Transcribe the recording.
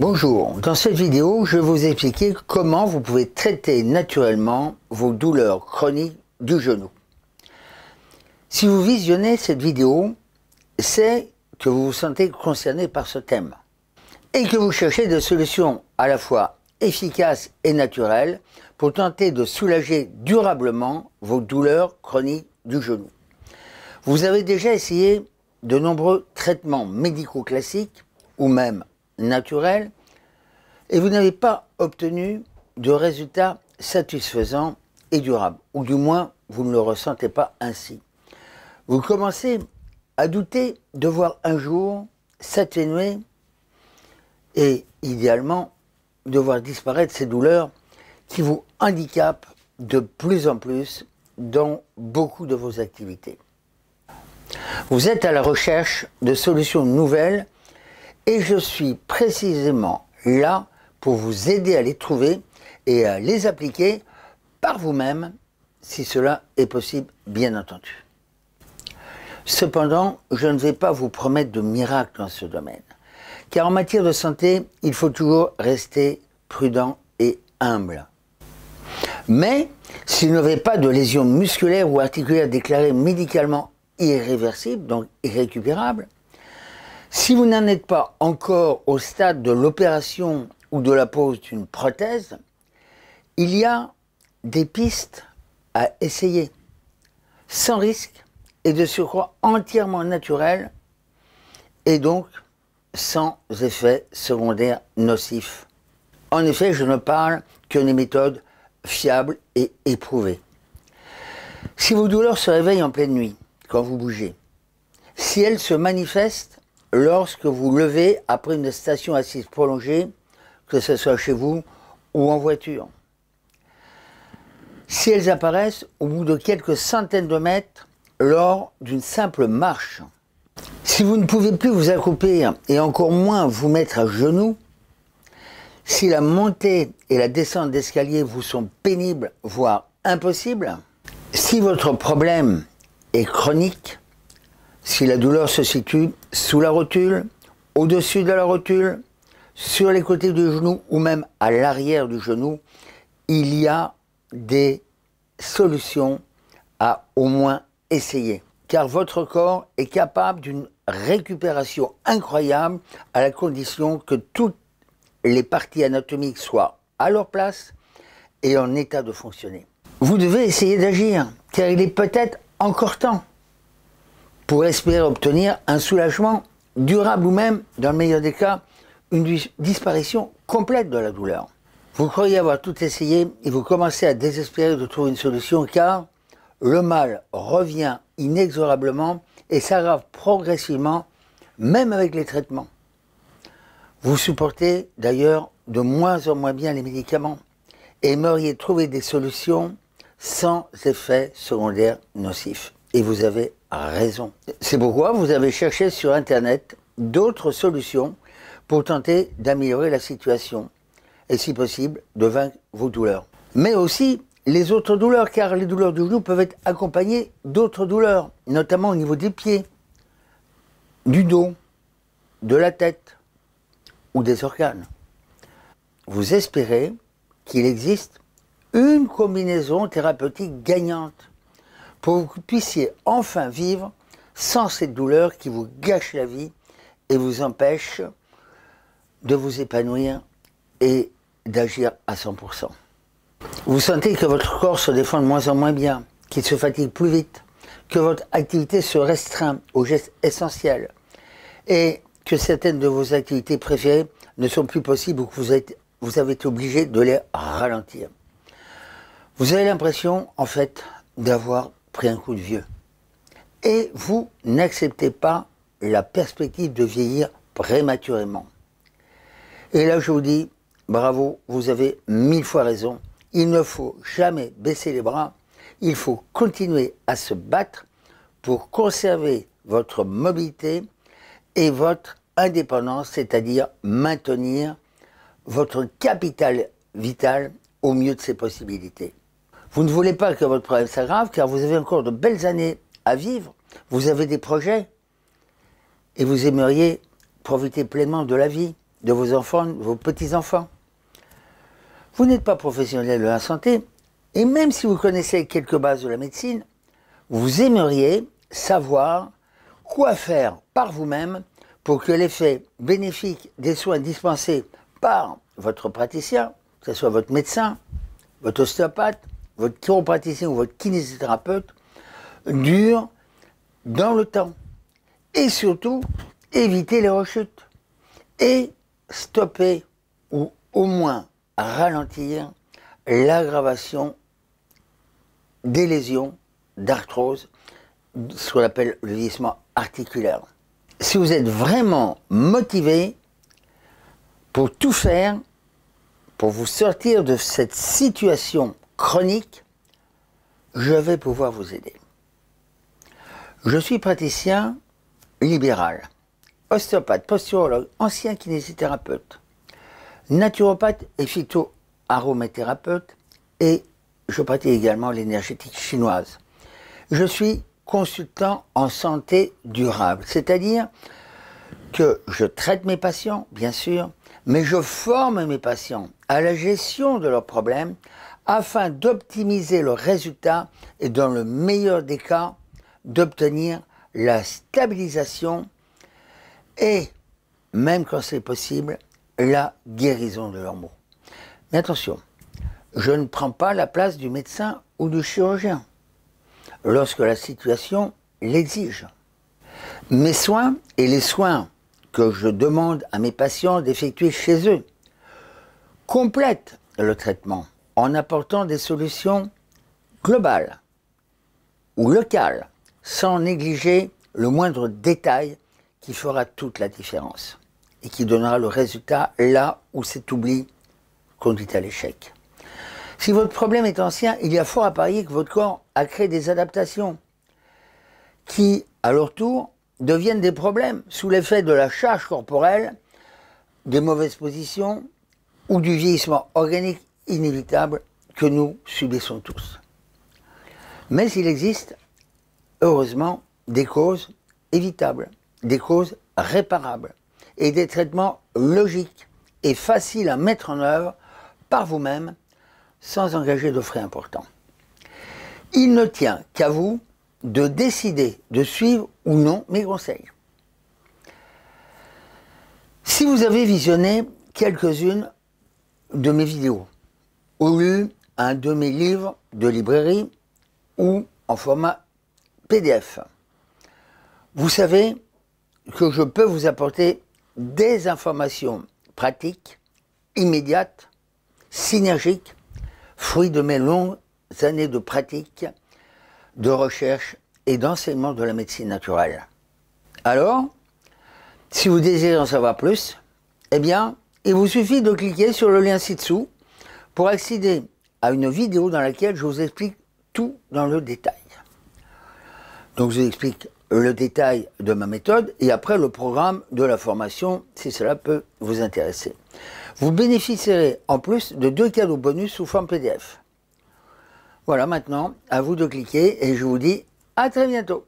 Bonjour, dans cette vidéo, je vais vous expliquer comment vous pouvez traiter naturellement vos douleurs chroniques du genou. Si vous visionnez cette vidéo, c'est que vous vous sentez concerné par ce thème et que vous cherchez des solutions à la fois efficaces et naturelles pour tenter de soulager durablement vos douleurs chroniques du genou. Vous avez déjà essayé de nombreux traitements médicaux classiques ou même naturel, et vous n'avez pas obtenu de résultats satisfaisants et durables, ou du moins vous ne le ressentez pas ainsi. Vous commencez à douter de voir un jour s'atténuer et idéalement de voir disparaître ces douleurs qui vous handicapent de plus en plus dans beaucoup de vos activités. Vous êtes à la recherche de solutions nouvelles et je suis précisément là pour vous aider à les trouver et à les appliquer par vous-même, si cela est possible, bien entendu. Cependant, je ne vais pas vous promettre de miracle dans ce domaine, car en matière de santé, il faut toujours rester prudent et humble. Mais s'il n'y avait pas de lésions musculaires ou articulaires déclarées médicalement irréversibles, donc irrécupérables, si vous n'en êtes pas encore au stade de l'opération ou de la pose d'une prothèse, il y a des pistes à essayer, sans risque et de surcroît entièrement naturel, et donc sans effets secondaires nocifs. En effet, je ne parle que des méthodes fiables et éprouvées. Si vos douleurs se réveillent en pleine nuit, quand vous bougez, si elles se manifestent lorsque vous levez après une station assise prolongée, que ce soit chez vous ou en voiture. Si elles apparaissent au bout de quelques centaines de mètres lors d'une simple marche, si vous ne pouvez plus vous accroupir et encore moins vous mettre à genoux, si la montée et la descente d'escalier vous sont pénibles, voire impossibles, si votre problème est chronique, si la douleur se situe sous la rotule, au-dessus de la rotule, sur les côtés du genou ou même à l'arrière du genou, il y a des solutions à au moins essayer. Car votre corps est capable d'une récupération incroyable à la condition que toutes les parties anatomiques soient à leur place et en état de fonctionner. Vous devez essayer d'agir, car il est peut-être encore temps pour espérer obtenir un soulagement durable ou même, dans le meilleur des cas, une disparition complète de la douleur. Vous croyez avoir tout essayé et vous commencez à désespérer de trouver une solution car le mal revient inexorablement et s'aggrave progressivement, même avec les traitements. Vous supportez d'ailleurs de moins en moins bien les médicaments et aimeriez trouver des solutions sans effets secondaires nocifs. Et vous avez raison. C'est pourquoi vous avez cherché sur Internet d'autres solutions pour tenter d'améliorer la situation et si possible de vaincre vos douleurs. Mais aussi les autres douleurs, car les douleurs du genou peuvent être accompagnées d'autres douleurs, notamment au niveau des pieds, du dos, de la tête ou des organes. Vous espérez qu'il existe une combinaison thérapeutique gagnante pour que vous puissiez enfin vivre sans cette douleur qui vous gâche la vie et vous empêche de vous épanouir et d'agir à 100%. Vous sentez que votre corps se défend de moins en moins bien, qu'il se fatigue plus vite, que votre activité se restreint aux gestes essentiels et que certaines de vos activités préférées ne sont plus possibles ou que vous, êtes, vous avez été obligé de les ralentir. Vous avez l'impression, en fait, d'avoir un coup de vieux. Et vous n'acceptez pas la perspective de vieillir prématurément. Et là, je vous dis, bravo, vous avez mille fois raison. Il ne faut jamais baisser les bras. Il faut continuer à se battre pour conserver votre mobilité et votre indépendance, c'est-à-dire maintenir votre capital vital au mieux de ses possibilités. Vous ne voulez pas que votre problème s'aggrave car vous avez encore de belles années à vivre, vous avez des projets et vous aimeriez profiter pleinement de la vie, de vos enfants, de vos petits-enfants. Vous n'êtes pas professionnel de la santé et même si vous connaissez quelques bases de la médecine, vous aimeriez savoir quoi faire par vous-même pour que l'effet bénéfique des soins dispensés par votre praticien, que ce soit votre médecin, votre ostéopathe, votre chiropraticien ou votre kinésithérapeute dure dans le temps. Et surtout, éviter les rechutes. Et stopper ou au moins ralentir l'aggravation des lésions d'arthrose, ce qu'on appelle le vieillissement articulaire. Si vous êtes vraiment motivé pour tout faire, pour vous sortir de cette situation chronique, je vais pouvoir vous aider. Je suis praticien libéral, ostéopathe, posturologue, ancien kinésithérapeute, naturopathe et phytoaromathérapeute et je pratique également l'énergétique chinoise. Je suis consultant en santé durable, c'est-à-dire que je traite mes patients, bien sûr, mais je forme mes patients à la gestion de leurs problèmes afin d'optimiser le résultat et dans le meilleur des cas d'obtenir la stabilisation et, même quand c'est possible, la guérison de leur maux. Mais attention, je ne prends pas la place du médecin ou du chirurgien lorsque la situation l'exige. Mes soins et les soins que je demande à mes patients d'effectuer chez eux complètent le traitement en apportant des solutions globales ou locales, sans négliger le moindre détail qui fera toute la différence et qui donnera le résultat là où cet oubli conduit à l'échec. Si votre problème est ancien, il y a fort à parier que votre corps a créé des adaptations qui, à leur tour, deviennent des problèmes sous l'effet de la charge corporelle, des mauvaises positions ou du vieillissement organique inévitable que nous subissons tous. Mais il existe, heureusement, des causes évitables, des causes réparables et des traitements logiques et faciles à mettre en œuvre par vous-même sans engager de frais importants. Il ne tient qu'à vous de décider de suivre ou non mes conseils. Si vous avez visionné quelques-unes de mes vidéos, ou lu un de mes livres de librairie ou en format PDF. Vous savez que je peux vous apporter des informations pratiques, immédiates, synergiques, fruit de mes longues années de pratique, de recherche et d'enseignement de la médecine naturelle. Alors, si vous désirez en savoir plus, eh bien, il vous suffit de cliquer sur le lien ci-dessous pour accéder à une vidéo dans laquelle je vous explique tout dans le détail. Donc je vous explique le détail de ma méthode et après le programme de la formation si cela peut vous intéresser. Vous bénéficierez en plus de deux cadeaux bonus sous forme PDF. Voilà maintenant, à vous de cliquer et je vous dis à très bientôt.